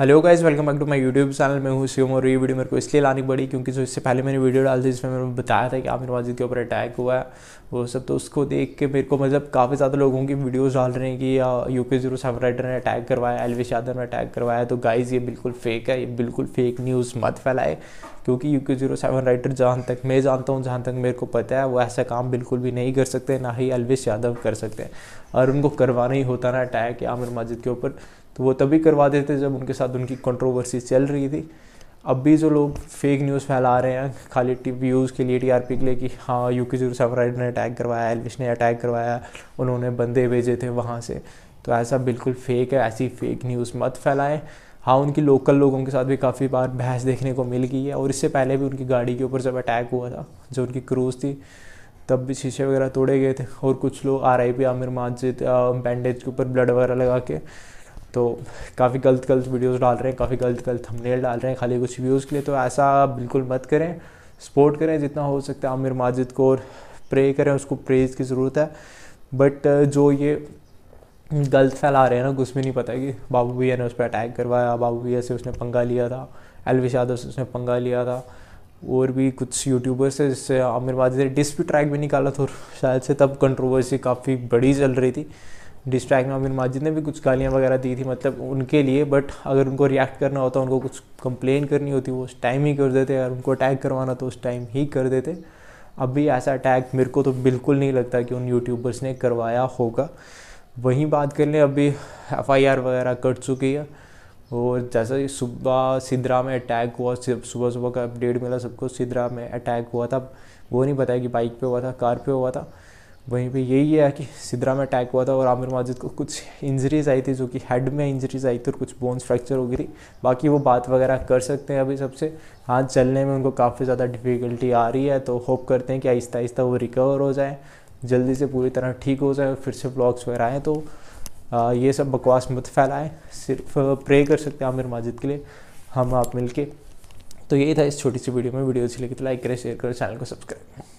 hello guys welcome back to my YouTube channel मैं हूँ शिवम और ये वीडियो मेरे को इसलिए लानी पड़ी क्योंकि जो इससे पहले मैंने वीडियो डाली थी जिसमें मैंने बताया था कि आमिर माजिद के ऊपर अटैक हुआ है वो सब तो उसको देख के मेरे को मतलब काफ़ी ज़्यादा लोगों की वीडियोस डाल रहे हैं कि U K zero seven rider ने अटैक करवाया एलविश यादव ने अटैक करवाया तो गाइज़ ये बिल्कुल फेक है ये बिल्कुल फेक न्यूज़ मत फैलाए क्योंकि you K zero seven rider जहाँ तक मैं जानता हूँ जहाँ तक मेरे को पता है वो ऐसा काम बिल्कुल भी नहीं कर सकते ना ही एलविश यादव कर सकते और उनको करवाना ही होता ना अटैक आमिर माजिद के ऊपर तो वो तभी करवा देते जब उनके साथ उनकी कंट्रोवर्सी चल रही थी अब भी जो लोग फेक न्यूज़ फैला रहे हैं खाली टी व्यूज़ के लिए पी के लिए कि हाँ यू के जीरो सेफराइड ने अटैक करवाया एलविश ने अटैक करवाया उन्होंने बंदे भेजे थे वहाँ से तो ऐसा बिल्कुल फेक है ऐसी फेक न्यूज़ मत फैलाएं हाँ उनकी लोकल लोगों के साथ भी काफ़ी बार बहस देखने को मिल गई है और इससे पहले भी उनकी गाड़ी के ऊपर जब अटैक हुआ था जो उनकी क्रूज़ थी तब भी शीशे वगैरह तोड़े गए थे और कुछ लोग आर आई पी आमिर मस्जिद बैंडेज के ऊपर ब्लड वगैरह लगा के तो काफ़ी गलत गलत वीडियोस डाल रहे हैं काफ़ी गलत गलत थंबनेल डाल रहे हैं खाली कुछ व्यूज़ के लिए तो ऐसा बिल्कुल मत करें सपोर्ट करें जितना हो सकता है आमिर माजिद को और प्रे करें उसको प्रेज़ की ज़रूरत है बट uh, जो ये गलत फैला रहे हैं ना कुछ भी नहीं पता कि बाबू भैया ने उस पर अटैक करवाया बाबू भैया से उसने पंगा लिया था एलविश यादव से उसने पंगा लिया था और भी कुछ यूट्यूबर्स है जिससे आमिर माजिद ने डिस्प्यूट ट्रैक भी निकाला था और शायद से तब कंट्रोवर्सी काफ़ी बड़ी चल रही थी डिस्ट्रैक्ट नामिन माजिद ने भी कुछ गालियाँ वगैरह दी थी मतलब उनके लिए बट अगर उनको रिएक्ट करना होता उनको कुछ कंप्लेन करनी होती वो उस टाइम ही कर देते अगर उनको अटैक करवाना तो उस टाइम ही कर देते अभी ऐसा अटैक मेरे को तो बिल्कुल नहीं लगता कि उन यूट्यूबर्स ने करवाया होगा वहीं बात कर लें अभी एफ वगैरह कट चुकी है और जैसा सुबह सिद्रा में अटैक हुआ सुबह सुबह का अपडेट मिला सबको सिद्रा में अटैक हुआ था वो नहीं पता है कि बाइक पे हुआ था कार पे हुआ था वहीं पे यही है कि सिद्रा में अटैक हुआ था और आमिर माजिद को कुछ इंजरीज आई थी जो कि हेड में इंजरीज आई थी और कुछ बोन्स फ्रैक्चर हो गई थी बाकी वो बात वगैरह कर सकते हैं अभी सबसे हाँ चलने में उनको काफ़ी ज़्यादा डिफ़िकल्टी आ रही है तो होप करते हैं कि आहिस्ता आहिस्ता वो रिकवर हो जाए जल्दी से पूरी तरह ठीक हो जाए फिर से ब्लॉग्स वगैरह आएँ तो आ, ये सब बकवास मत फैलाएं सिर्फ प्रे कर सकते हैं आमिर माजिद के लिए हम आप मिल के तो यही था इस छोटी सी वीडियो में वीडियो अच्छी लगी तो लाइक करें शेयर करें चैनल को सब्सक्राइब